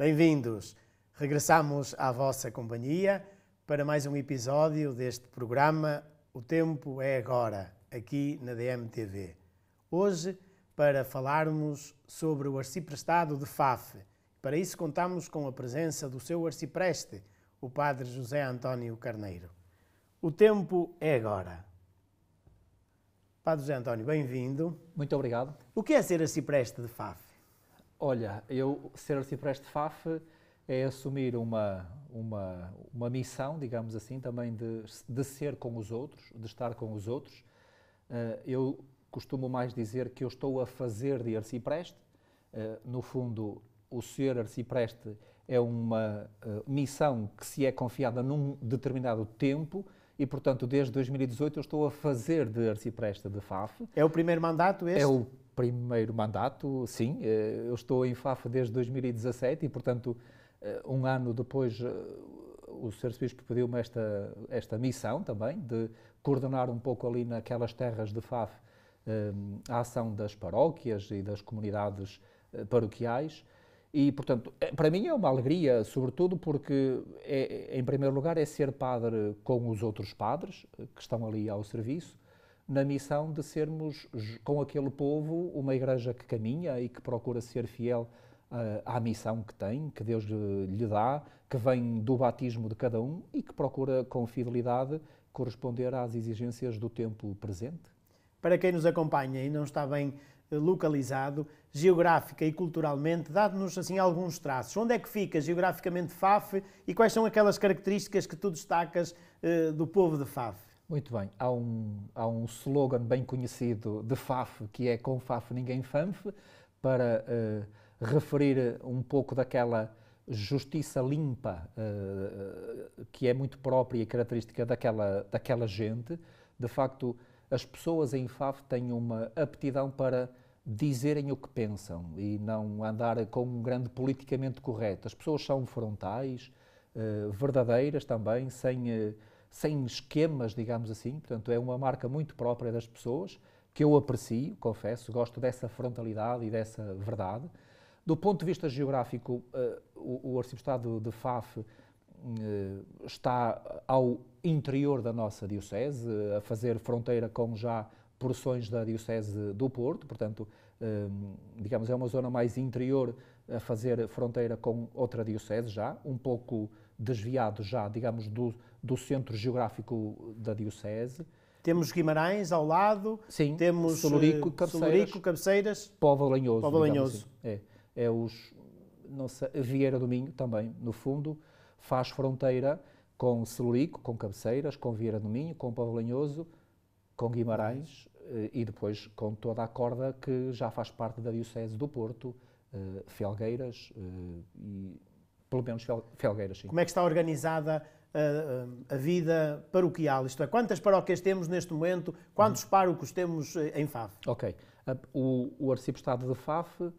Bem-vindos. Regressamos à vossa companhia para mais um episódio deste programa O Tempo é Agora, aqui na DMTV. Hoje, para falarmos sobre o arciprestado de Faf. Para isso, contamos com a presença do seu arcipreste, o padre José António Carneiro. O tempo é agora. Padre José António, bem-vindo. Muito obrigado. O que é ser arcipreste de Faf? Olha, eu ser arcipreste FAF é assumir uma, uma, uma missão, digamos assim, também de, de ser com os outros, de estar com os outros. Uh, eu costumo mais dizer que eu estou a fazer de arcipreste. Uh, no fundo, o ser arcipreste é uma uh, missão que se é confiada num determinado tempo e, portanto, desde 2018 eu estou a fazer de arcipreste de FAF. É o primeiro mandato este? É o primeiro mandato, sim. Eh, eu estou em FAF desde 2017 e, portanto, eh, um ano depois eh, o Sr. Bispo pediu-me esta, esta missão também de coordenar um pouco ali naquelas terras de FAF a ação das paróquias e das comunidades paroquiais e, portanto, é, para mim é uma alegria, sobretudo porque, é, é, em primeiro lugar, é ser padre com os outros padres eh, que estão ali ao serviço, na missão de sermos, com aquele povo, uma igreja que caminha e que procura ser fiel eh, à missão que tem, que Deus lhe dá, que vem do batismo de cada um e que procura com fidelidade corresponder às exigências do tempo presente. Para quem nos acompanha e não está bem localizado, geográfica e culturalmente, dá-nos assim alguns traços. Onde é que fica geograficamente Faf e quais são aquelas características que tu destacas uh, do povo de Faf? Muito bem, há um, há um slogan bem conhecido de Faf, que é com Faf ninguém fanfe, para uh, referir um pouco daquela justiça limpa uh, que é muito própria e característica daquela, daquela gente. De facto, as pessoas em Faf têm uma aptidão para dizerem o que pensam e não andar com um grande politicamente correto. As pessoas são frontais, eh, verdadeiras também, sem, eh, sem esquemas, digamos assim. Portanto, é uma marca muito própria das pessoas, que eu aprecio, confesso, gosto dessa frontalidade e dessa verdade. Do ponto de vista geográfico, eh, o, o de Faf está ao interior da nossa diocese, a fazer fronteira com já porções da Diocese do Porto, portanto, hum, digamos, é uma zona mais interior a fazer fronteira com outra Diocese já, um pouco desviado já, digamos, do, do centro geográfico da Diocese. Temos Guimarães ao lado, sim, temos Solurico, eh, Cabeceiras, Solurico, Cabeceiras Povo Lanhoso. Povo Lanhoso. Assim. É, é os, nossa, Vieira do Minho também, no fundo, faz fronteira com Celurico, com Cabeceiras, com Vieira do Minho, com Povo Lanhoso, com Guimarães eh, e depois com toda a corda que já faz parte da Diocese do Porto, eh, Felgueiras eh, e pelo menos Felgueiras, sim. Como é que está organizada a, a, vida paroquial? Isto é, quantas paróquias temos neste momento? Quantos uhum. párocos temos em FAF? Ok. O, o arciprestado de FAF uh,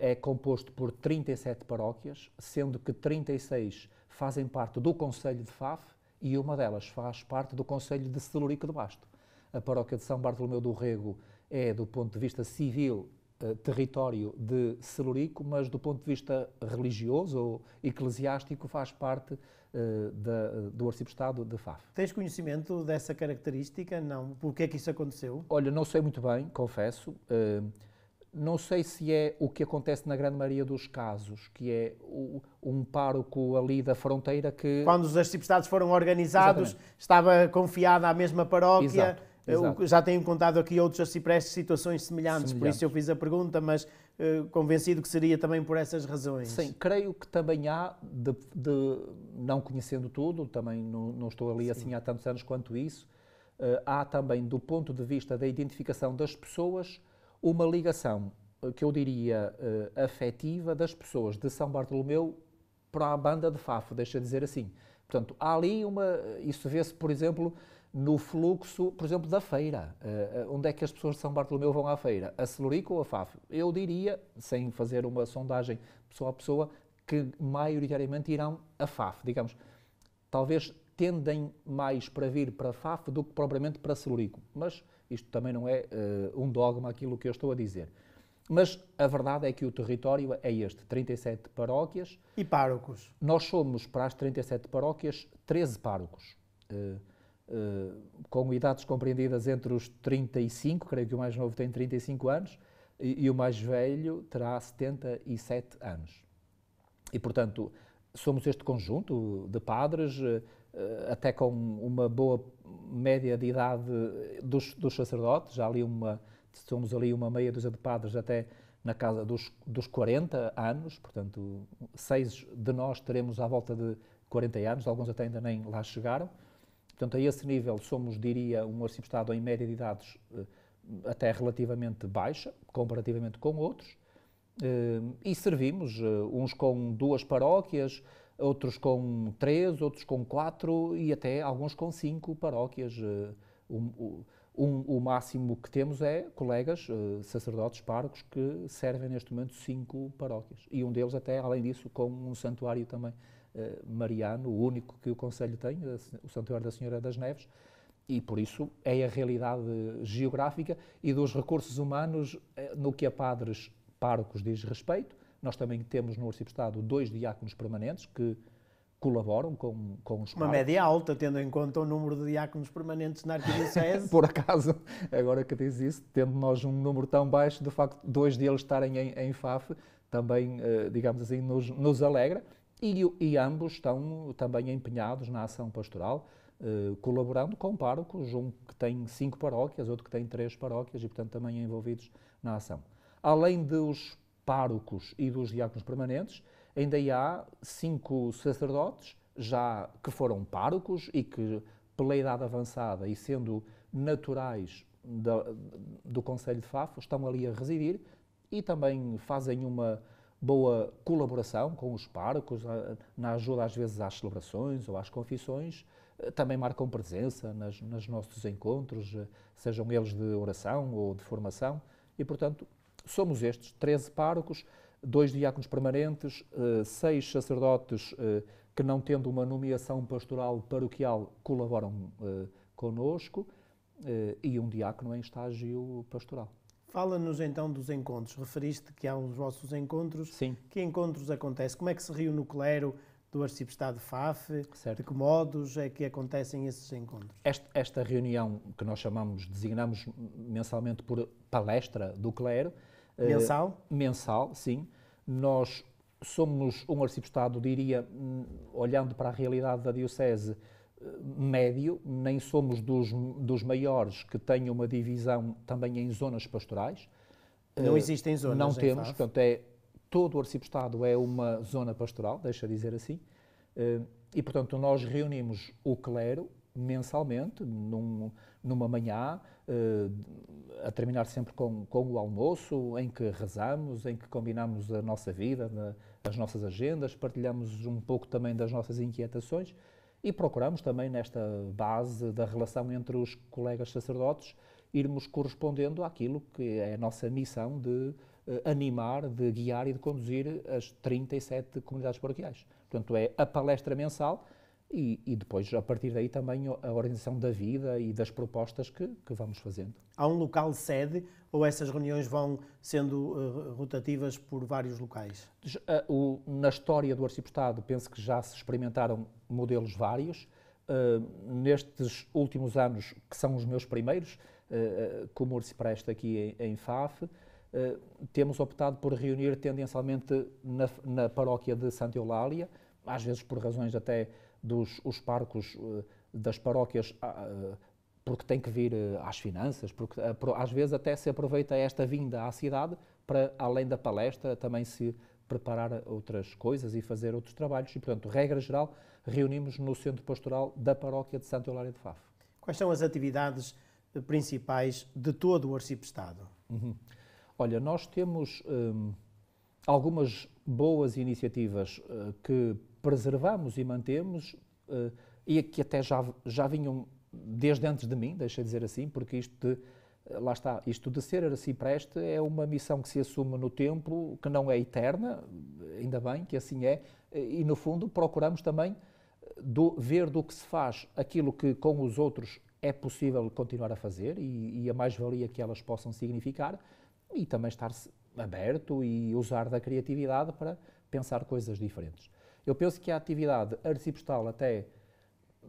é composto por 37 paróquias, sendo que 36 fazem parte do Conselho de FAF e uma delas faz parte do Conselho de Celurico do Basto. A paróquia de São Bartolomeu do Rego é, do ponto de vista civil, eh, território de Celurico, mas do ponto de vista religioso ou eclesiástico faz parte uh, da, do arcipestado de Faf. Tens conhecimento dessa característica? Não. Por que é que isso aconteceu? Olha, não sei muito bem, confesso. Uh, não sei se é o que acontece na grande maioria dos casos, que é o, um pároco ali da fronteira que... Quando os arciprestados foram organizados, Exatamente. estava confiada à mesma paróquia... Exato Exato. já tenho contado aqui outros ciprestes situações semelhantes, semelhantes, por isso eu fiz a pergunta, mas uh, convencido que seria também por essas razões. Sim, creio que também há, de, de não conhecendo tudo, também não, não estou ali assim Sim. assim há tantos anos quanto isso, uh, há também do ponto de vista da identificação das pessoas uma ligação, eh, que eu diria uh, afetiva, das pessoas de São Bartolomeu para a banda de Fafo, deixa eu dizer assim. Portanto, há ali uma. Isso vê-se, por exemplo no fluxo, por exemplo, da feira. Uh, onde é que as pessoas de São Bartolomeu vão à feira? A Celurico ou a FAF? Eu diria, sem fazer uma sondagem pessoa a pessoa, que maioritariamente irão a FAF, digamos. Talvez tendem mais para vir para a FAF do que propriamente para Celurico. Mas isto também não é uh, um dogma aquilo que eu estou a dizer. Mas a verdade é que o território é este, 37 paróquias. E párocos? Nós somos, para as 37 paróquias, 13 párocos. Uh, eh, com idades compreendidas entre os 35, creio que o mais novo tem 35 anos, e, e o mais velho terá 77 anos. E, portanto, somos este conjunto de padres, eh, eh, até com uma boa média de idade dos, dos sacerdotes, já ali uma, somos ali uma meia dúzia de padres até na casa dos, dos 40 anos, portanto, seis de nós teremos à volta de 40 anos, alguns até ainda nem lá chegaram. Portanto, a esse nível somos, diria, um arcipestado em média de idades eh, até relativamente baixa, comparativamente com outros, eh, e servimos eh, uns com duas paróquias, outros com três, outros com quatro e até alguns com cinco paróquias. Um, um, o máximo que temos é colegas, sacerdotes, parcos que servem neste momento cinco paróquias. E um deles, até além disso, com um santuário também eh, mariano, o único que o Conselho tem, o Santuário da Senhora das Neves, e por isso é a realidade geográfica e dos recursos humanos eh, no que a padres párocos diz respeito. Nós também temos no Arciprestado dois diáconos permanentes que colaboram com, com os Uma média alta, tendo em conta o número de diáconos permanentes na Arquidiocese. por acaso, agora que diz isso, tendo nós um número tão baixo, de facto, dois deles estarem em, em FAF, também, eh, digamos assim, nos, nos alegra. E, e ambos estão também empenhados na ação pastoral, eh, colaborando com párocos, um que tem cinco paróquias, outro que tem três paróquias e, portanto, também envolvidos na ação. Além dos párocos e dos diáconos permanentes, ainda há cinco sacerdotes já que foram párocos e que, pela idade avançada e sendo naturais do Conselho de Fafo, estão ali a residir e também fazem uma boa colaboração com os parcos, na ajuda às vezes às celebrações ou às confissões, eh, também marcam presença nas, nos nossos encontros, eh, sejam eles de oração ou de formação, e portanto somos estes 13 parcos, dois diáconos permanentes, eh, seis sacerdotes que não tendo uma nomeação pastoral paroquial colaboram conosco e um diácono em estágio pastoral. Fala-nos então dos encontros. Referiste que há os vossos encontros. Sim. Que encontros acontecem? Como é que se reúne o clero do Arcipestado FAF? Certo. De que modos é que acontecem esses encontros? Esta, esta reunião que nós chamamos, designamos mensalmente por palestra do clero. Eh, mensal? mensal, sim. Nós somos um Arcipestado, diria, hum, olhando para a realidade da Diocese, médio, nem somos dos, dos maiores que tenham uma divisão também em zonas pastorais. Não eh, existem zonas. Não temos, portanto, é, todo o arcipestado é uma zona pastoral, deixa dizer assim, eh, e portanto nós reunimos o clero mensalmente, num, numa manhã, eh, a terminar sempre com, com o almoço, em que rezamos, em que combinamos a nossa vida, as nossas agendas, partilhamos um pouco também das nossas inquietações e procuramos também, nesta base da relação entre os colegas sacerdotes, irmos correspondendo àquilo que é a nossa missão de eh, animar, de guiar e de conduzir as 37 comunidades paroquiais. Portanto, é a palestra mensal e, e, depois, a partir daí, também a organização da vida e das propostas que, que vamos fazendo. Há um local sede ou essas reuniões vão sendo uh, rotativas por vários locais? Uh, o, na história do Arcipestado, penso que já se experimentaram modelos vários. Uh, nestes últimos anos, que são os meus primeiros, uh, ah, como ah, o Presta aqui em, em FAF, uh, temos optado por reunir tendencialmente na, na, paróquia de Santa Eulália, às vezes por razões até dos os parcos uh, das paróquias, porque tem que vir às finanças, porque às vezes até se aproveita esta vinda à cidade para, além da palestra, também se preparar outras coisas e fazer outros trabalhos. E, portanto, regra geral, reunimos no Centro Pastoral da Paróquia de Santa Eulália de Faf. Quais são as atividades eh, principais de todo o Arcipestado? Uhum. Olha, nós temos hum, algumas boas iniciativas eh, que preservamos e mantemos eh, e que até já, já vinham desde antes de mim, deixa dizer assim, porque isto de eh, lá está, isto de ser assim preste é uma missão que se assume no tempo, que não é eterna, ainda bem que assim é, eh, e no fundo procuramos também eh, do, ver do que se faz aquilo que com os outros é possível continuar a fazer e, e a mais-valia que elas possam significar e também estar aberto e usar da criatividade para pensar coisas diferentes. Eu penso que a atividade arcipostal até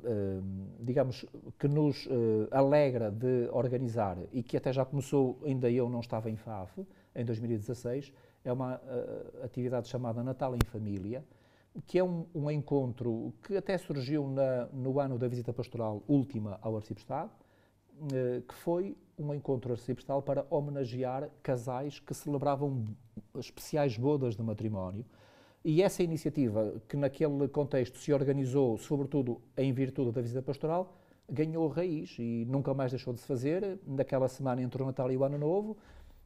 eh, digamos, que nos eh, alegra de organizar e que até já começou, ainda eu não estava em FAF, em 2016, é uma eh, atividade chamada Natal em Família, que é um, um encontro que até surgiu na, no ano da visita pastoral última ao Arcipestado, que foi um encontro arcipestal para homenagear casais que celebravam especiais bodas de matrimónio e essa iniciativa, que naquele contexto se organizou, sobretudo em virtude da visita pastoral, ganhou raiz e nunca mais deixou de se fazer. Naquela semana entre o Natal e o Ano Novo,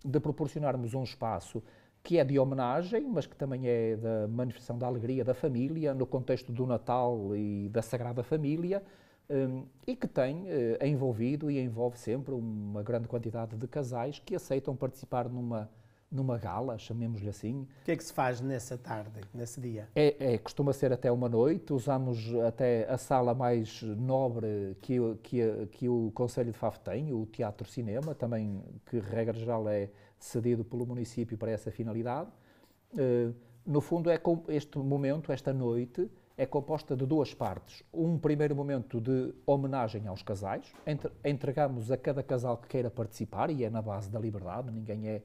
de proporcionarmos um espaço que é de homenagem, mas que também é da manifestação da alegria da família, no contexto do Natal e da Sagrada Família, hum, e que tem eh, envolvido e envolve sempre uma grande quantidade de casais que aceitam participar numa numa gala, chamemos-lhe assim. O que é que se faz nessa tarde, nesse dia? É, é, costuma ser até uma noite, usamos até a sala mais nobre que, que, que o Conselho de Faf tem, o Teatro Cinema, também que regra geral é cedido pelo município para essa finalidade. Uh, no fundo, é este momento, esta noite, é composta de duas partes. Um primeiro momento de homenagem aos casais, entre, entregamos a cada casal que queira participar, e é na base da liberdade, ninguém é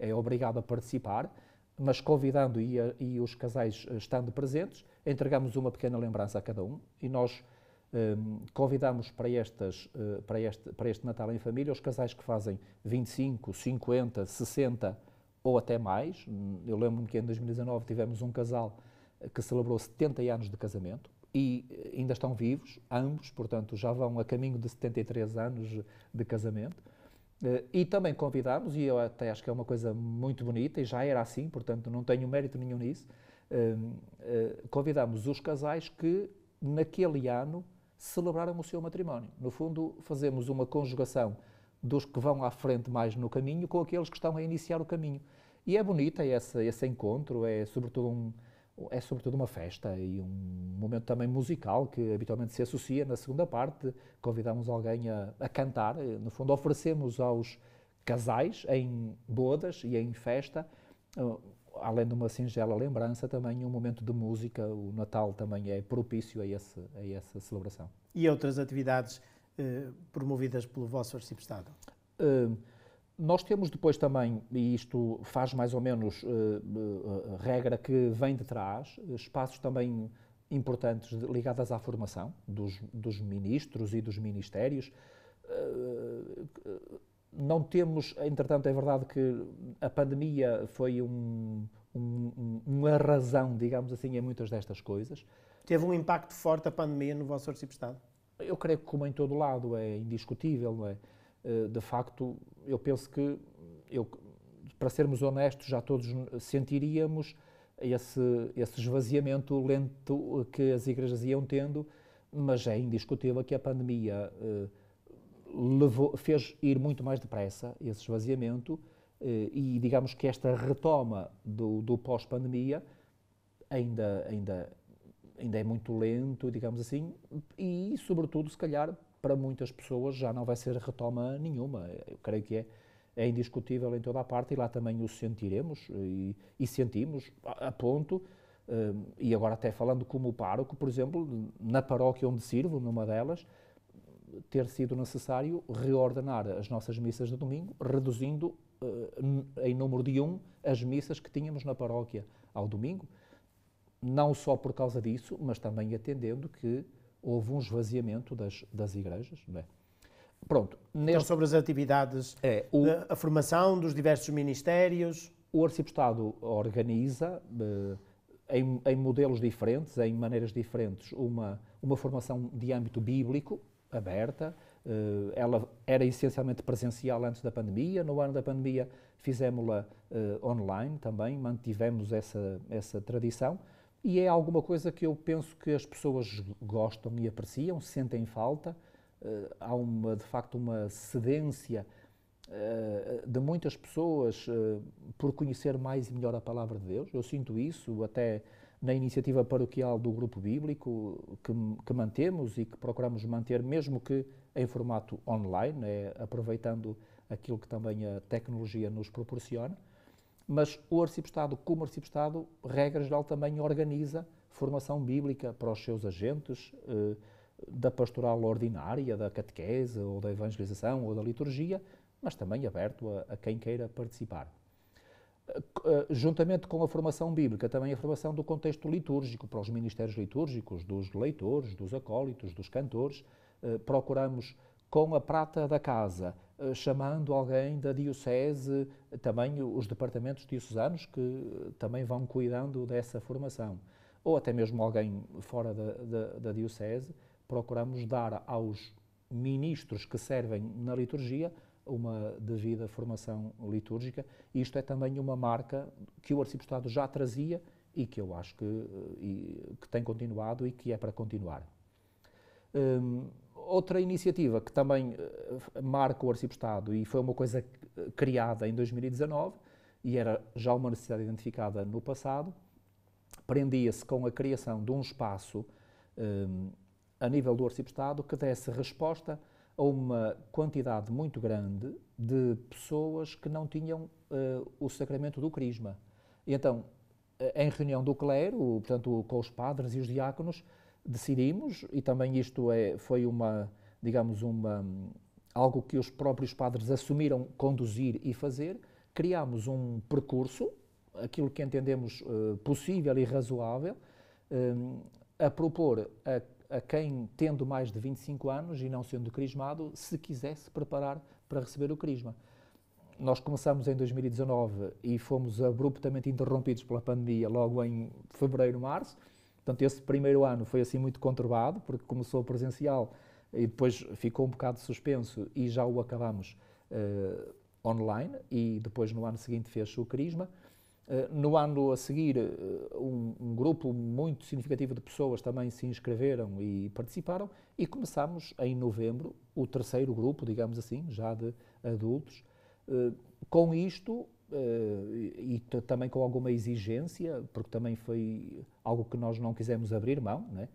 é obrigado a participar, mas convidando e, a, e os casais eh, estando presentes, entregamos uma pequena lembrança a cada um e nós um, ehm, convidamos para, estas, eh, para, este, para este Natal em família os casais que fazem 25, 50, 60 ou até mais. Eu lembro-me que em 2019 tivemos um casal que celebrou 70 anos de casamento e eh, ainda estão vivos, ambos, portanto já vão a caminho de 73 anos de casamento. Eh, e também convidámos, e eu até acho que é uma coisa muito bonita, e já era assim, portanto não tenho mérito nenhum nisso, ehm, eh, convidámos os casais que naquele ano celebraram o seu matrimónio. No fundo, fazemos uma conjugação dos que vão à frente mais no caminho com aqueles que estão a iniciar o caminho. E é bonita esse, esse encontro, é sobretudo um, é sobretudo uma festa e um momento também musical que habitualmente se associa na segunda parte. Convidamos alguém a, a cantar, no fundo, oferecemos aos casais em bodas e em festa, eh, além de uma singela lembrança, também um momento de música. O Natal também é propício a, esse, a essa celebração. E outras atividades eh, promovidas pelo vosso Arcipestado? Uh, nós temos depois também, e isto faz mais ou menos uh, regra que vem de trás, espaços também importantes de, à formação dos, dos, ministros e dos ministérios. Não temos, entretanto, é verdade que a pandemia foi um, um, uma razão, digamos assim, em muitas destas coisas. Teve um impacto forte a pandemia no vosso de Estado? Eu creio que, como em todo lado, é indiscutível, não é? De facto, eu penso que, eu, para sermos honestos, já todos sentiríamos esse, esse esvaziamento lento que as igrejas iam tendo, mas é indiscutível que a pandemia eh, levou, fez ir muito mais depressa esse esvaziamento eh, e digamos que esta retoma do, do pós-pandemia ainda, ainda, ainda é muito lento, digamos assim, e sobretudo, se calhar, para muitas pessoas já não vai ser retoma nenhuma. Eu creio que é, é indiscutível em toda a parte e lá também o sentiremos e, e sentimos a, ponto. Hum, e agora, até falando como pároco, por exemplo, na paróquia onde sirvo, numa delas, ter sido necessário reordenar as nossas missas de domingo, reduzindo hum, em número de um as missas que tínhamos na paróquia ao domingo. Não só por causa disso, mas também atendendo que houve um esvaziamento das, das igrejas, não é? Pronto. Então, neste... Então, sobre as atividades, é, o... Eh, a formação dos diversos ministérios. O Arcipestado organiza, eh, em, em, modelos diferentes, em maneiras diferentes, uma, uma formação de âmbito bíblico, aberta. Eh, ela era essencialmente presencial antes da pandemia. No ano da pandemia fizemos-la online também, mantivemos essa, essa tradição. E é alguma coisa que eu penso que as pessoas gostam e apreciam, sentem falta. Uh, há uma, de facto uma cedência uh, de muitas pessoas uh, por conhecer mais e melhor a palavra de Deus. Eu sinto isso até na iniciativa paroquial do Grupo Bíblico que, que mantemos e que procuramos manter, mesmo que em formato online, né, aproveitando aquilo que também a tecnologia nos proporciona mas o arcipestado, como arcipestado, regra geral também organiza formação bíblica para os seus agentes eh, da pastoral ordinária, da catequese ou da evangelização ou da liturgia, mas também aberto a, a quem queira participar. Eh, eh, juntamente com a formação bíblica, também a formação do contexto litúrgico, para os ministérios litúrgicos, dos leitores, dos acólitos, dos cantores, eh, procuramos com a prata da casa, eh, chamando alguém da Diocese, também os departamentos diocesanos que eh, também vão cuidando dessa formação, ou até mesmo alguém fora da, da, da Diocese, procuramos dar aos ministros que servem na liturgia uma devida formação litúrgica. Isto é também uma marca que o Arcipestado já trazia e que eu acho que, eh, e, que tem continuado e que é para continuar. Hum, Outra iniciativa que também eh, marca o Arcipestado e foi uma coisa eh, criada em 2019 e era já uma necessidade identificada no passado, prendia-se com a criação de um espaço um, eh, a nível do Arcipestado que desse resposta a uma quantidade muito grande de pessoas que não tinham uh, o sacramento do Crisma. E então, em reunião do clero, portanto, com os padres e os diáconos, decidimos, e também isto é, foi uma, digamos, uma, algo que os próprios padres assumiram conduzir e fazer, criámos um percurso, aquilo que entendemos uh, possível e razoável, um, eh, a propor a, a, quem, tendo mais de 25 anos e não sendo crismado, se quisesse preparar para receber o crisma. Nós começamos em 2019 e fomos abruptamente interrompidos pela pandemia logo em fevereiro, março, Portanto, esse primeiro ano foi assim muito conturbado, porque começou presencial e depois ficou um bocado suspenso e já o acabamos uh, online e depois no ano seguinte fez o Crisma. Eh, no ano a seguir, eh, um, um, grupo muito significativo de pessoas também se inscreveram e participaram e começámos em novembro o terceiro grupo, digamos assim, já de adultos. com isto, eh, e também com alguma exigência, porque também foi algo que nós não quisemos abrir mão, né?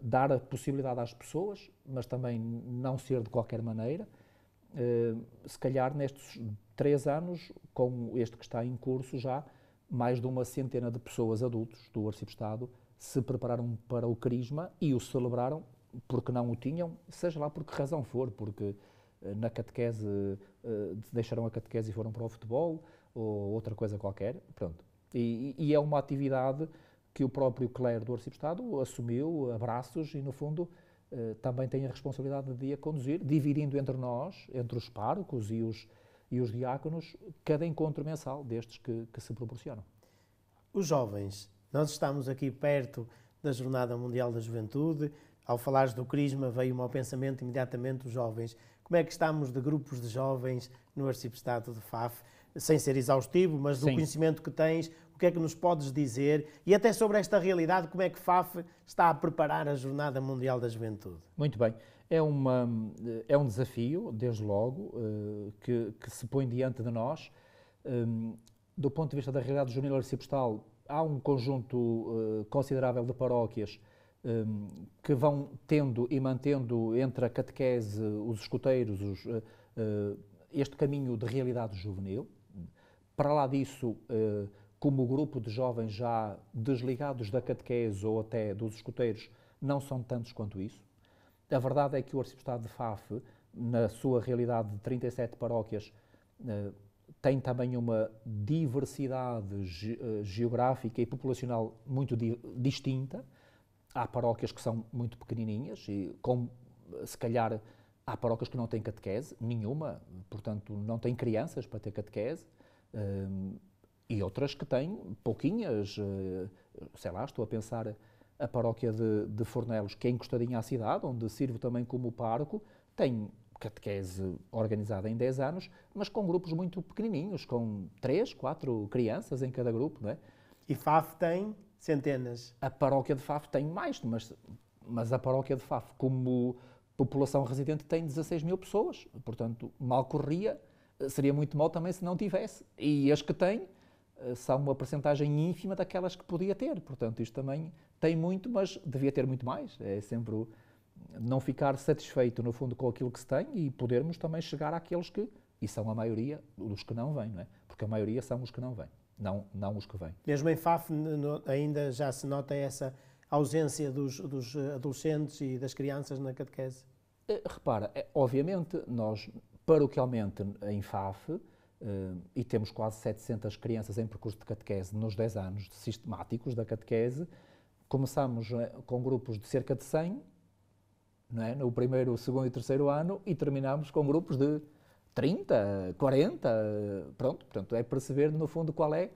dar a possibilidade às pessoas, mas também não ser de qualquer maneira. Eh, se calhar nestes três anos, com este que está em curso já, mais de uma centena de pessoas adultos do Arcipestado se prepararam para o Crisma e o celebraram porque não o tinham, seja lá por que razão for, porque eh, na catequese eh, deixaram a catequese e foram para o futebol ou outra coisa qualquer, pronto. E, e é uma atividade que o próprio clero do arcipestado assumiu, abraços e no fundo eh, também tem a responsabilidade de a conduzir, dividindo entre nós, entre os párocos e os, e os diáconos, cada encontro mensal destes que, que se proporcionam. Os jovens, nós estamos aqui perto da Jornada Mundial da Juventude, ao falares do Crisma veio-me ao pensamento imediatamente os jovens como é que estamos de grupos de jovens no Arcipestado de Faf, sem ser exaustivo, mas do Sim. conhecimento que tens, o que é que nos podes dizer e até sobre esta realidade, como é que FAF está a preparar a Jornada Mundial da Juventude? Muito bem. É, uma, é um desafio, desde logo, eh, que, que se põe diante de nós. Eh, do ponto de vista da realidade juvenil arcipestal, há um conjunto eh, considerável de paróquias um, que vão tendo e mantendo entre a catequese, os escuteiros, os, uh, uh, este caminho de realidade juvenil. Para lá disso, uh, como o grupo de jovens já desligados da catequese ou até dos escuteiros não são tantos quanto isso, a verdade é que o Arcipestado de Faf, na sua realidade de 37 paróquias, tem também uma diversidade ge geográfica e populacional muito di distinta há paróquias que são muito pequenininhas e com, se calhar, há paróquias que não têm catequese, nenhuma, portanto, não têm crianças para ter catequese. Um, e outras que têm pouquinhas, eh, sei lá, estou a pensar a paróquia de, de Fornelos, que é encostadinha à cidade, onde sirvo também como parco, tem catequese organizada em 10 anos, mas com grupos muito pequenininhos, com 3, 4 crianças em cada grupo, não é? E FAF tem? Centenas. A paróquia de Faf tem mais, mas, mas a paróquia de Faf, como população residente, tem 16 mil pessoas. Portanto, mal corria, seria muito mal também se não tivesse. E as que têm eh, são uma percentagem ínfima daquelas que podia ter. Portanto, isto também tem muito, mas devia ter muito mais. É sempre não ficar satisfeito, no fundo, com aquilo que se tem e podermos também chegar àqueles que, e são a maioria, os que não vêm, não é? Porque a maioria são os que não vêm não, não os que vêm. Mesmo em FAF ainda já se nota essa ausência dos, dos eh, adolescentes e das crianças na catequese? Eh, repara, eh, obviamente nós paroquialmente em FAF e temos quase 700 crianças em percurso de catequese nos 10 anos sistemáticos da catequese, começamos com grupos de cerca de 100 é? no primeiro, segundo e terceiro ano e terminamos com grupos de 30, 40, pronto, portanto, é perceber no fundo qual é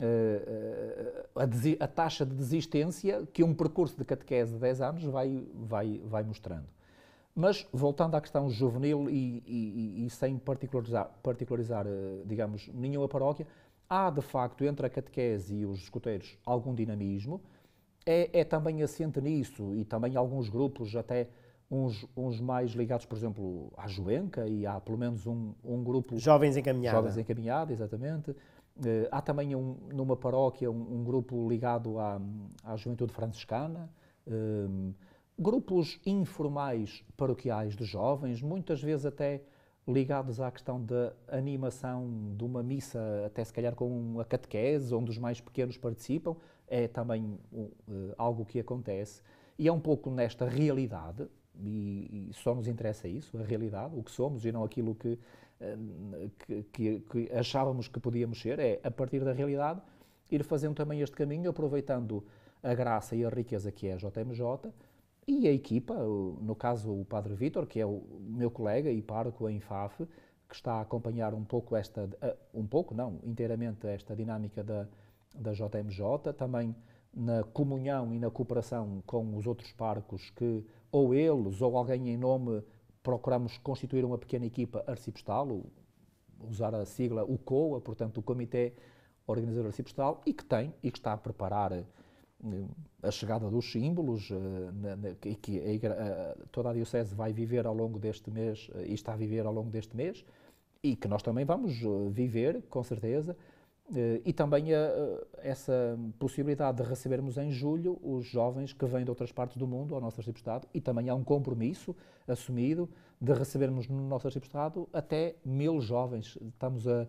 eh, eh, a, taxa de desistência que um percurso de catequese de 10 anos vai, vai, vai mostrando. Mas, voltando à questão juvenil e, e, e sem particularizar, particularizar, eh, digamos, nenhuma paróquia, há de facto entre a catequese e os escuteiros algum dinamismo. É, é também assente nisso e também alguns grupos até Uns, uns mais ligados, por exemplo, à Juenca e há pelo menos um, um grupo. Jovens encaminhados Jovens encaminhados exatamente. Uh, há também um, numa paróquia um, um, grupo ligado à, à juventude franciscana, eh, grupos informais paroquiais de jovens, muitas vezes até ligados à questão da animação de uma missa, até se calhar com a catequese, onde os mais pequenos participam, é também uh, algo que acontece. E é um pouco nesta realidade e, e, só nos interessa isso, a realidade, o que somos e não aquilo eh, que, que, que, achávamos que podíamos ser, é a partir da realidade ir fazendo também este caminho, aproveitando a graça e a riqueza que é a JMJ e a equipa, no caso o Padre Vítor, que é o meu colega e parco em FAF, que está a acompanhar um pouco esta, eh, um pouco não, inteiramente esta dinâmica da, da JMJ, também na comunhão e na cooperação com os outros parcos que ou eles, ou alguém em nome, procuramos constituir uma pequena equipa arcipostal, usar a sigla UCOA, portanto, o Comitê Organizador Arcipostal, e que tem, e que está a preparar eh, a chegada dos símbolos eh, e que, a, eh, toda a Diocese vai viver ao longo deste mês e está a viver ao longo deste mês e que nós também vamos viver, com certeza, eh, e também eh, eh, essa possibilidade de recebermos em julho os jovens que vêm de outras partes do mundo ao nosso Arquivo de Estado, e também há um compromisso assumido de recebermos no nosso Arquivo de Estado até mil jovens. Estamos a,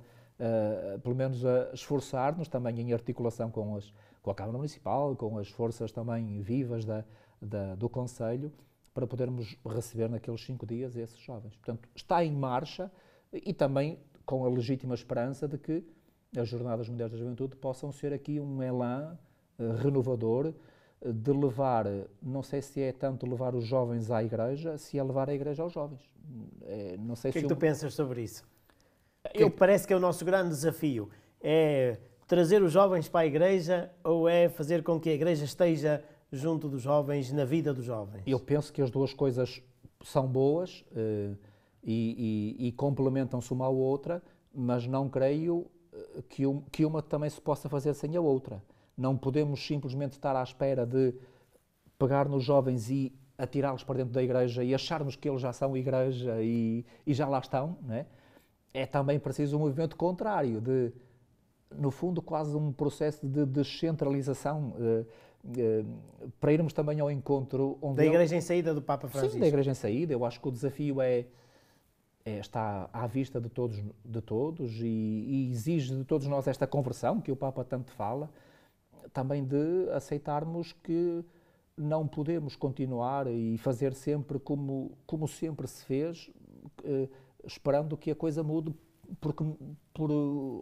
a pelo menos, a esforçar-nos também em articulação com, as, com a Câmara Municipal, com as forças também vivas da, da, do Conselho, para podermos receber naqueles cinco dias esses jovens. Portanto, está em marcha e também com a legítima esperança de que as Jornadas Mundiais da Juventude possam ser aqui um elan uh, renovador eh, de levar, não sei se é tanto levar os jovens à igreja, se é levar a igreja aos jovens. É, não sei o que é se é que tu pensas sobre isso? É eu... parece que é o nosso grande desafio. É trazer os jovens para a igreja ou é fazer com que a igreja esteja junto dos jovens, na vida dos jovens? Eu penso que as duas coisas são boas uh, e, e, e complementam-se uma à outra, mas não creio eh, que, um, que uma também se possa fazer sem a outra. Não podemos simplesmente estar à espera de pegar nos jovens e atirá-los para dentro da igreja e acharmos que eles já são igreja e, e já lá estão, né? é também preciso um movimento contrário, de, no fundo, quase um processo de descentralização, eh, eh, para irmos também ao encontro... da Igreja eu... em saída do Papa Francisco. Sim, da Igreja em saída. Eu acho que o desafio é é, está à vista de todos, de todos e, e, exige de todos nós esta conversão que o Papa tanto fala, também de aceitarmos que não podemos continuar e fazer sempre como, como sempre se fez, eh, esperando que a coisa mude porque, por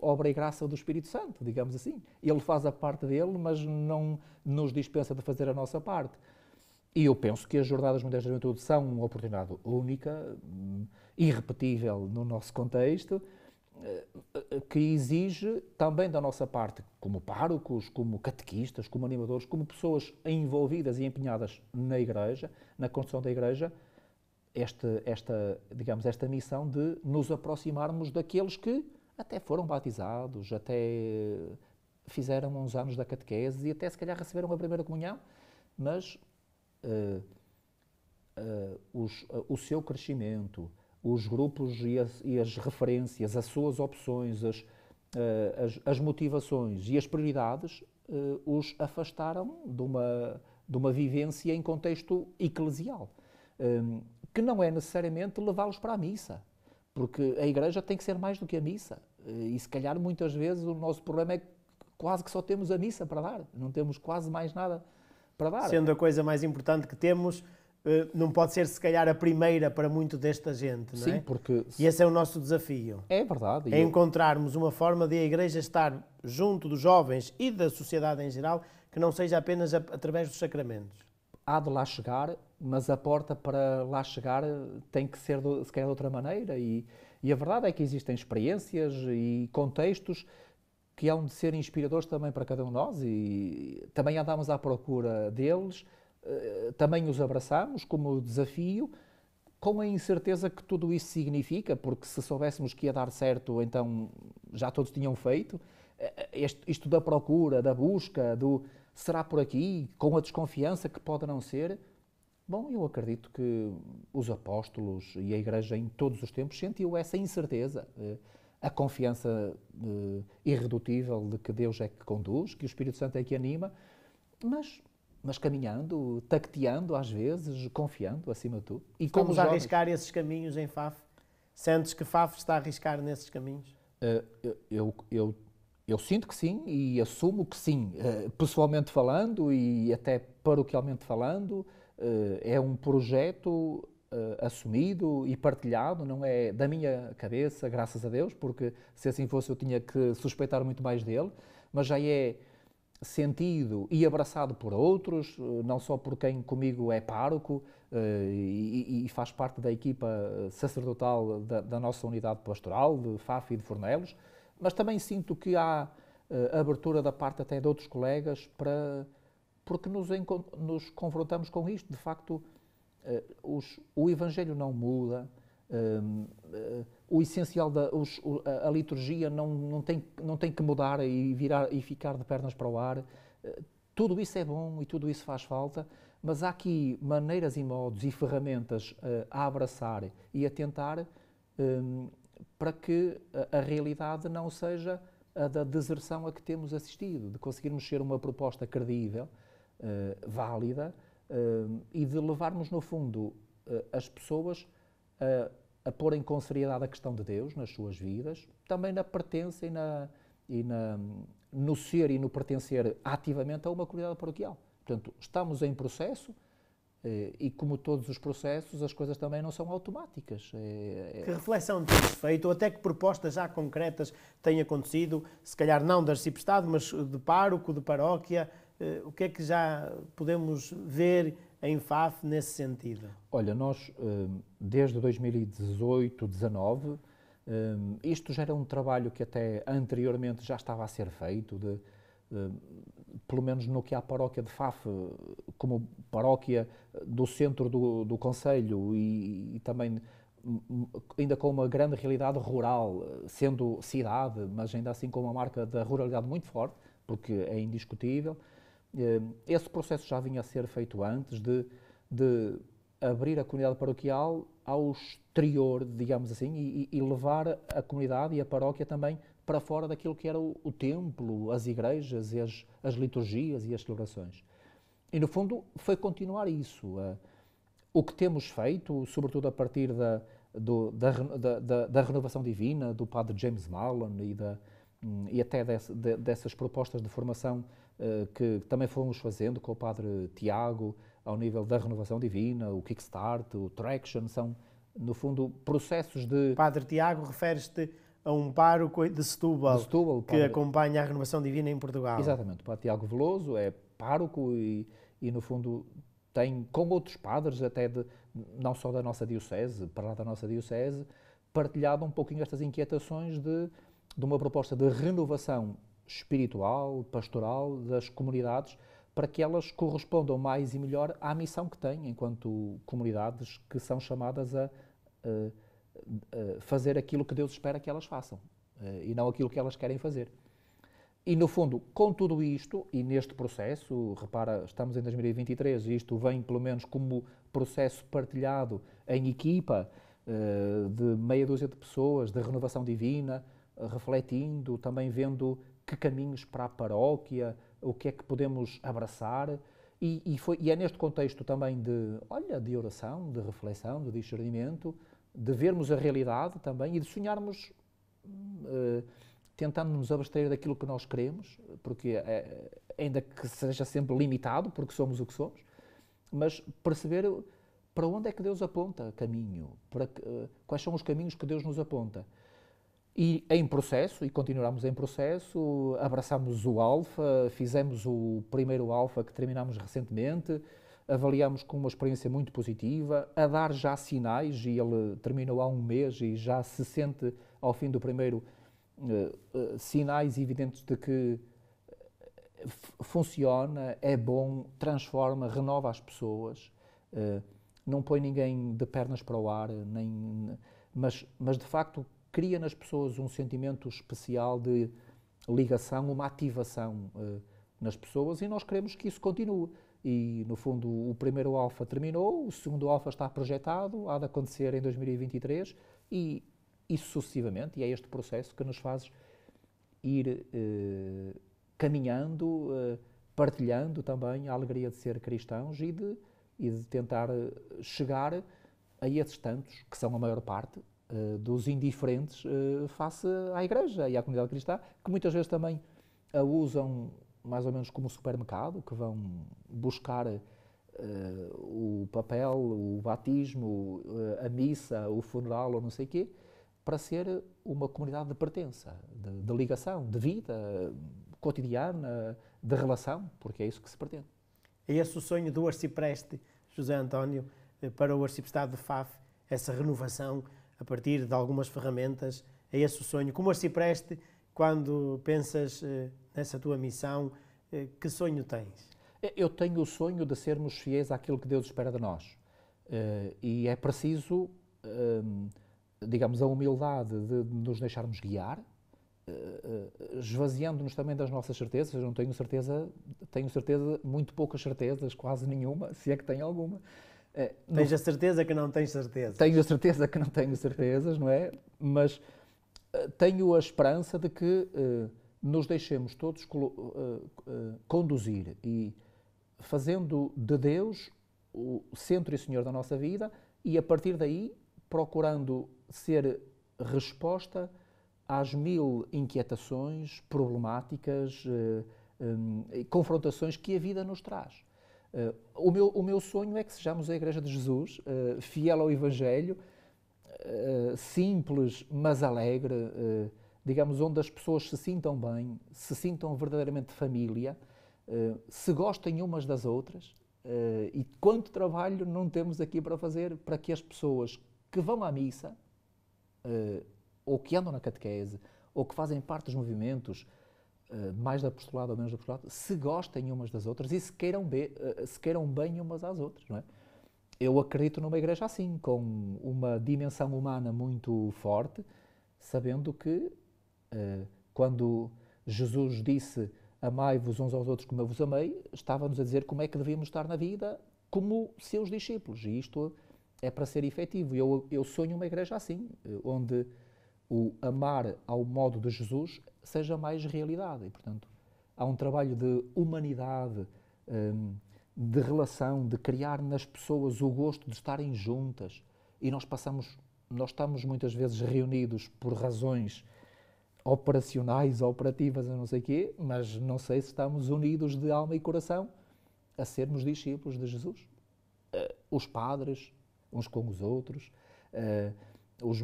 obra e graça do Espírito Santo, digamos assim. Ele faz a parte dele, mas não nos dispensa de fazer a nossa parte. E eu penso que as Jornadas Mundiais da Juventude são uma oportunidade única. Hum, irrepetível no nosso contexto, eh, eh, que exige também da nossa parte, como párocos, como catequistas, como animadores, como pessoas envolvidas e empenhadas na igreja, na construção da igreja, esta, esta, digamos, esta missão de nos aproximarmos daqueles que até foram batizados, até eh, fizeram uns anos da catequese e até se calhar receberam a primeira comunhão, mas uh, uh, os, uh, o seu crescimento, os grupos e as, e as referências, as suas opções, as, eh, as, as motivações e as prioridades eh, os afastaram de uma, de uma vivência em contexto eclesial, eh, que não é necessariamente levá-los para a missa, porque a igreja tem que ser mais do que a missa. E se calhar muitas vezes o nosso problema é que quase que só temos a missa para dar, não temos quase mais nada para dar. Sendo a coisa mais importante que temos, eh, não pode ser, se calhar, a primeira para muito desta gente, não é? Sim, porque... E esse é o nosso desafio. É verdade. É eu... encontrarmos uma forma de a Igreja estar junto dos jovens e da sociedade em geral, que não seja apenas através dos sacramentos. Há de lá chegar, mas a porta para lá chegar eh, tem que ser, do, se calhar, de outra maneira. E, e a verdade é que existem experiências e contextos que hão de ser inspiradores também para cada um de nós e também andamos à procura deles eh, também os abraçámos como desafio, com a incerteza que tudo isso significa, porque se soubéssemos que ia dar certo, então já todos tinham feito. Eh, eh, isto da procura, da busca, do será por aqui, com a desconfiança que pode não ser. Bom, eu acredito que os apóstolos e a Igreja em todos os tempos sentiu essa incerteza, a confiança irredutível de que Deus é que conduz, que o Espírito Santo é que anima, mas mas caminhando, tacteando às vezes, confiando acima de tudo. E Estamos a arriscar esses caminhos em FAF? Sentes que FAF está a arriscar nesses caminhos? Uh, eu, eu, eu, eu, sinto que sim e assumo que sim. Uh, pessoalmente falando e até paroquialmente falando, uh, é um projeto assumido e partilhado, não é da minha cabeça, graças a Deus, porque se assim fosse eu tinha que suspeitar muito mais dele, mas já é sentido e abraçado por outros, eh, não só por quem comigo é pároco eh, e, e faz parte da equipa sacerdotal da, da, nossa unidade pastoral, de FAF e de Fornelos, mas também sinto que há eh, abertura da parte até de outros colegas para. porque nos, nos confrontamos com isto. De facto, os, o Evangelho não muda um, uh, eh, o essencial da os, o, a, liturgia não, não, tem, não tem que mudar e virar e ficar de pernas para o ar. Uh, tudo isso é bom e tudo isso faz falta, mas há aqui maneiras e modos e ferramentas uh, a abraçar e a tentar um, ehm, para que a, a realidade não seja a da deserção a que temos assistido, de conseguirmos ser uma proposta credível, uh, válida uh, e de levarmos, no fundo, uh, as pessoas a a porem com seriedade a questão de Deus nas suas vidas, também na pertença e, na, e na, no ser e no pertencer ativamente a uma comunidade paroquial. Portanto, estamos em processo eh, e, como todos os processos, as coisas também não são automáticas. É, é que reflexão tens feito, ou até que propostas já concretas têm acontecido, se calhar não de arciprestado, mas de pároco, de paróquia? Eh, o que é que já podemos ver em FAF nesse sentido? Olha, nós hum, desde 2018, 19, hum, isto já era um trabalho que até anteriormente já estava a ser feito, de, hum, pelo menos no que a paróquia de FAF, como paróquia do centro do, do Conselho e, e também ainda com uma grande realidade rural, sendo cidade, mas ainda assim com uma marca da ruralidade muito forte, porque é indiscutível, eh, esse processo já vinha a ser feito antes de, de abrir a comunidade paroquial ao exterior, digamos assim, e, e, levar a comunidade e a paróquia também para fora daquilo que era o, o templo, as igrejas e as, as, liturgias e as celebrações. E no fundo foi continuar isso. Eh, o que temos feito, sobretudo a partir da, do, da, da, da, renovação divina do padre James Mallon e, hum, e até desse, de, dessas propostas de formação eh, que também fomos fazendo com o Padre Tiago, ao nível da renovação divina, o Kickstart, o Traction, são, no fundo, processos de. Padre Tiago, refere-te a um pároco de Setúbal, de Setúbal que padre... acompanha a renovação divina em Portugal. Exatamente, o Padre Tiago Veloso é pároco e, e, no fundo, tem, com outros padres, até de, não só da nossa Diocese, para lá da nossa Diocese, partilhado um pouquinho estas inquietações de, de uma proposta de renovação espiritual, pastoral das comunidades, para que elas correspondam mais e melhor à missão que têm enquanto comunidades que são chamadas a, a, a fazer aquilo que Deus espera que elas façam eh, e não aquilo que elas querem fazer. E no fundo, com tudo isto e neste processo, repara, estamos em 2023 e isto vem pelo menos como processo partilhado em equipa eh, de meia dúzia de pessoas, de renovação divina, refletindo, também vendo que caminhos para a paróquia, o que é que podemos abraçar. E, e, foi, e é neste contexto também de, olha, de oração, de reflexão, de discernimento, de vermos a realidade também e de sonharmos, eh, tentando nos abster daquilo que nós queremos, porque é, ainda que seja sempre limitado, porque somos o que somos, mas perceber para onde é que Deus aponta caminho, para, eh, quais são os caminhos que Deus nos aponta. E em processo, e continuamos em processo, abraçamos o alfa, fizemos o primeiro alfa que terminámos recentemente, avaliámos com uma experiência muito positiva, a dar já sinais, e ele terminou há um mês e já se sente ao fim do primeiro eh, eh, sinais evidentes de que eh, funciona, é bom, transforma, renova as pessoas, não põe ninguém de pernas para o ar, nem, mas, mas de facto cria nas pessoas um sentimento especial de ligação, uma ativação uh, nas pessoas e nós queremos que isso continue. E, no fundo, o primeiro alfa terminou, o segundo alfa está projetado, há de acontecer em 2023 e isso sucessivamente, e é este processo que nos faz ir uh, caminhando, uh, partilhando também a alegria de ser cristãos e de, e de tentar chegar a esses tantos, que são a maior parte, eh, dos indiferentes uh, face à Igreja e à comunidade cristã, que muitas vezes também a usam mais ou menos como supermercado, que vão buscar eh, o papel, o batismo, a missa, o funeral ou não sei o quê, para ser uma comunidade de pertença, de, de ligação, de vida cotidiana, de relação, porque é isso que se pretende. É esse o sonho do arcipreste José António para o arciprestado de Faf, essa renovação, a partir de algumas ferramentas, é esse o sonho. Como arcipreste, assim, quando pensas eh, nessa tua missão, eh, que sonho tens? É, eu tenho o sonho de sermos fiéis àquilo que Deus espera de nós. Eh, e é preciso, ehm, digamos, a humildade de nos deixarmos guiar, esvaziando-nos também das nossas certezas. Eu não tenho certeza, tenho certeza, muito poucas certezas, quase nenhuma, se é que tenho alguma Uh, tens a certeza que não tens certeza. Tenho a certeza que não tenho certezas, não é? Mas uh, tenho a esperança de que uh, nos deixemos todos eh, conduzir e fazendo de Deus o centro e senhor da nossa vida e a partir daí procurando ser resposta às mil inquietações, problemáticas, confrontações que a vida nos traz. Uh, o, meu, o meu sonho é que sejamos a Igreja de Jesus, uh, fiel ao Evangelho, uh, simples, mas alegre, digamos, onde as pessoas se sintam bem, se sintam verdadeiramente família, se gostem umas das outras. e quanto trabalho não temos aqui para fazer para que as pessoas que vão à missa, ou que andam na catequese, ou que fazem parte dos movimentos, eh, mais da apostolado ou menos da apostolado, se gostem umas das outras e se queiram, be, eh, se queiram bem umas às outras, não é? Eu acredito numa igreja assim, com uma dimensão humana muito forte, sabendo que eh, quando Jesus disse amai-vos uns aos outros como eu vos amei, estava-nos a dizer como é que devíamos estar na vida como seus discípulos. E isto é para ser efetivo. Eu, eu sonho uma igreja assim, onde o amar ao modo de Jesus seja mais realidade. E, portanto, há um trabalho de humanidade, hum, de relação, de criar nas pessoas o gosto de estarem juntas. E nós passamos, nós estamos muitas vezes reunidos por razões operacionais, operativas, não sei quê, mas não sei se estamos unidos de alma e coração a sermos discípulos de Jesus. Eh, os padres, uns com os outros. Eh, os,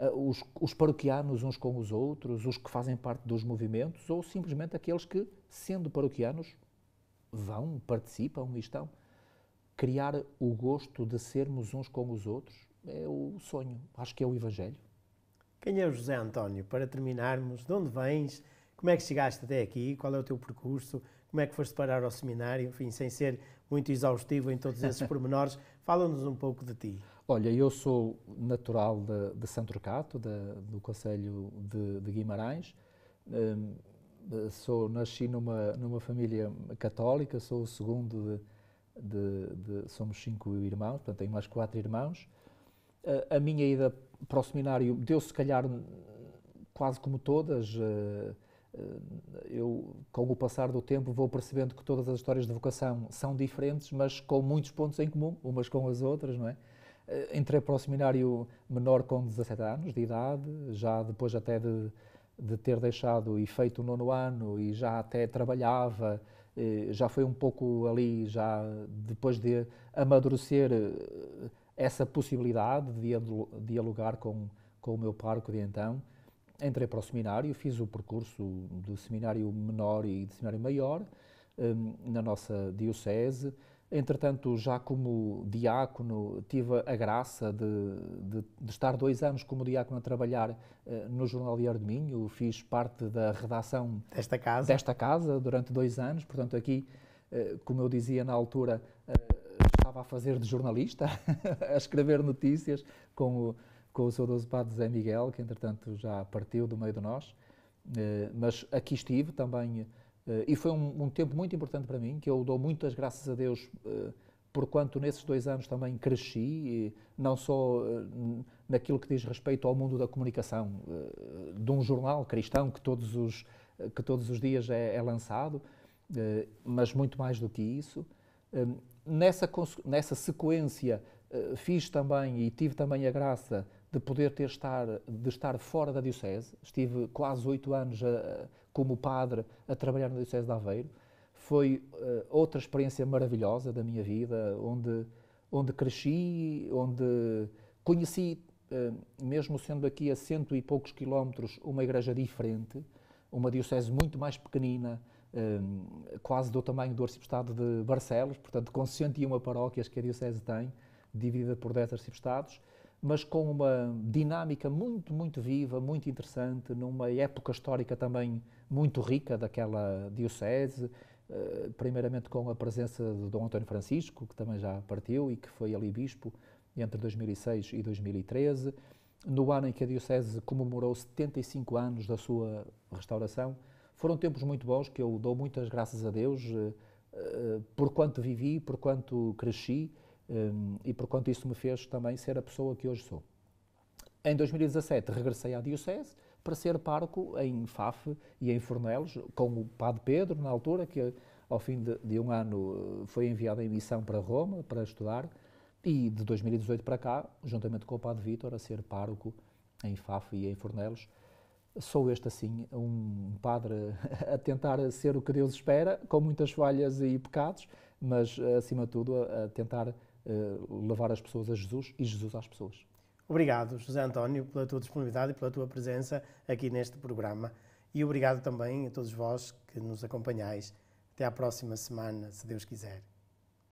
eh, os, os, paroquianos uns com os outros, os que fazem parte dos movimentos, ou simplesmente aqueles que, sendo paroquianos, vão, participam e estão. Criar o gosto de sermos uns com os outros é o sonho, acho que é o Evangelho. Quem é o José António? Para terminarmos, de onde vens? Como é que chegaste até aqui? Qual é o teu percurso? Como é que foste parar ao seminário? Enfim, sem ser muito exaustivo em todos esses pormenores, fala-nos um pouco de ti. Olha, eu sou natural de, de Santo Recato, de, do Conselho de, de Guimarães. Um, sou, nasci numa, numa família católica, sou o segundo de, de, de, somos cinco irmãos, portanto tenho mais quatro irmãos. A, a minha ida para o seminário deu se calhar quase como todas, uh, eh, eu, com o passar do tempo, vou percebendo que todas as histórias de vocação são diferentes, mas com muitos pontos em comum, umas com as outras, não é? Eh, entrei para o seminário menor com 17 anos de idade, já depois até de, de ter deixado e feito o nono ano e já até trabalhava, eh, já foi um pouco ali, já depois de amadurecer essa possibilidade de dialogar com, com o meu parco de então, entrei para o seminário, fiz o percurso do seminário menor e do seminário maior hum, na nossa diocese. Entretanto, já como diácono, tive a graça de, de, de estar dois anos como diácono a trabalhar uh, no Jornal Diário de Minho. Fiz parte da redação desta casa, desta casa durante dois anos. Portanto, aqui, uh, como eu dizia na altura, uh, estava a fazer de jornalista, a escrever notícias com o com o saudoso Padre Zé Miguel, que entretanto já partiu do meio de nós, eh, mas aqui estive também, eh, e foi um, um tempo muito importante para mim, que eu dou muitas graças a Deus eh, porquanto nesses dois anos também cresci, não só naquilo que diz respeito ao mundo da comunicação, de um jornal cristão que todos os, que todos os dias é, é lançado, mas muito mais do que isso. Nessa, nessa sequência, fiz também e tive também a graça de poder ter estar, de estar fora da Diocese. Estive quase oito anos a, eh, como padre a trabalhar na Diocese de Aveiro. Foi uh, outra experiência maravilhosa da minha vida, onde, onde cresci, onde conheci, uh, mesmo sendo aqui a cento e poucos quilómetros, uma igreja diferente, uma Diocese muito mais pequenina, um, quase do tamanho do Arcipestado de Barcelos, portanto, com 101 paróquias que a Diocese tem, dividida por 10 arcipestados mas com uma dinâmica muito, muito viva, muito interessante, numa época histórica também muito rica daquela diocese, eh, primeiramente com a presença de Dom António Francisco, que também já partiu e que foi ali bispo entre 2006 e 2013. No ano em que a diocese comemorou 75 anos da sua restauração, foram tempos muito bons que eu dou muitas graças a Deus eh, eh, por quanto vivi, por quanto cresci Hum, e por conta isso me fez também ser a pessoa que hoje sou. Em 2017 regressei à Diocese para ser parco em Faf e em Fornelos, com o Padre Pedro, na altura, que ao fim de, de um ano foi enviado em missão para Roma para estudar, e de 2018 para cá, juntamente com o Padre Vítor, a ser pároco em Faf e em Fornelos. Sou este, assim, um padre a tentar ser o que Deus espera, com muitas falhas e pecados, mas, acima de tudo, a tentar eh, levar as pessoas a Jesus e Jesus às pessoas. Obrigado, José António, pela tua disponibilidade e pela tua presença aqui neste programa. E obrigado também a todos vós que nos acompanhais. Até à próxima semana, se Deus quiser.